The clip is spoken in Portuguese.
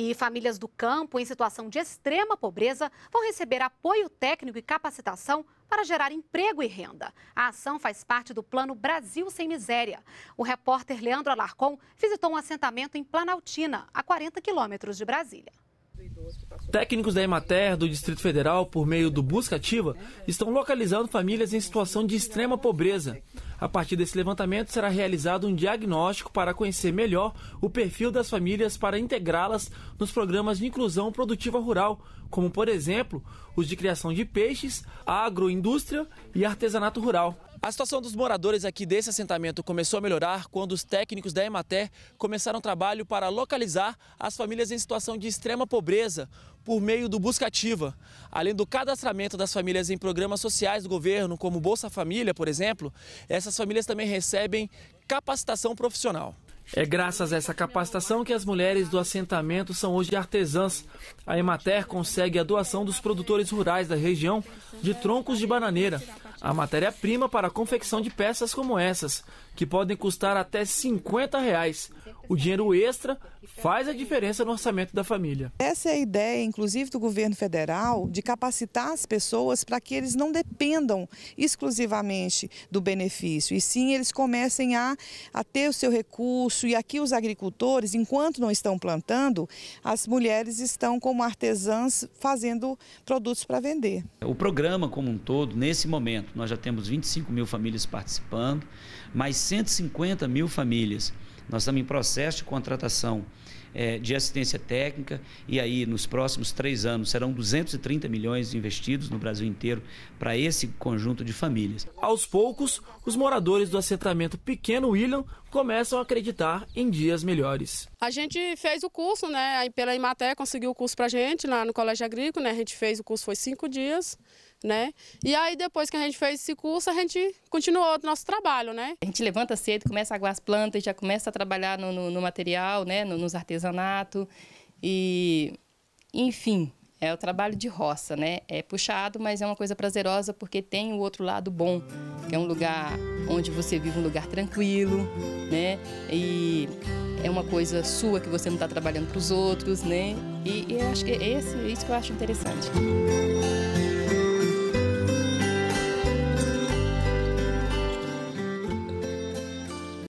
E famílias do campo em situação de extrema pobreza vão receber apoio técnico e capacitação para gerar emprego e renda. A ação faz parte do Plano Brasil Sem Miséria. O repórter Leandro Alarcon visitou um assentamento em Planaltina, a 40 quilômetros de Brasília. Técnicos da Emater do Distrito Federal, por meio do Busca Ativa, estão localizando famílias em situação de extrema pobreza. A partir desse levantamento será realizado um diagnóstico para conhecer melhor o perfil das famílias para integrá-las nos programas de inclusão produtiva rural, como por exemplo, os de criação de peixes, agroindústria e artesanato rural. A situação dos moradores aqui desse assentamento começou a melhorar quando os técnicos da Emater começaram o trabalho para localizar as famílias em situação de extrema pobreza por meio do Buscativa. Além do cadastramento das famílias em programas sociais do governo, como Bolsa Família, por exemplo, essas famílias também recebem capacitação profissional. É graças a essa capacitação que as mulheres do assentamento são hoje artesãs. A Emater consegue a doação dos produtores rurais da região de troncos de bananeira a matéria-prima para a confecção de peças como essas, que podem custar até 50 reais. O dinheiro extra faz a diferença no orçamento da família. Essa é a ideia, inclusive, do governo federal, de capacitar as pessoas para que eles não dependam exclusivamente do benefício, e sim eles comecem a, a ter o seu recurso. E aqui os agricultores, enquanto não estão plantando, as mulheres estão como artesãs fazendo produtos para vender. O programa como um todo, nesse momento, nós já temos 25 mil famílias participando, mais 150 mil famílias. Nós estamos em processo de contratação é, de assistência técnica e aí nos próximos três anos serão 230 milhões investidos no Brasil inteiro para esse conjunto de famílias. Aos poucos, os moradores do assentamento Pequeno William começam a acreditar em dias melhores. A gente fez o curso, né? pela Imaté conseguiu o curso para gente lá no Colégio Agrícola, né? A gente fez o curso, foi cinco dias né? E aí depois que a gente fez esse curso, a gente continuou o nosso trabalho, né? A gente levanta cedo, começa a aguar as plantas, já começa a trabalhar no, no, no material, né? No, nos artesanatos e... Enfim, é o trabalho de roça, né? É puxado, mas é uma coisa prazerosa porque tem o outro lado bom, que é um lugar onde você vive um lugar tranquilo, né? E é uma coisa sua que você não está trabalhando para os outros, né? E, e acho que é esse, é isso que eu acho interessante.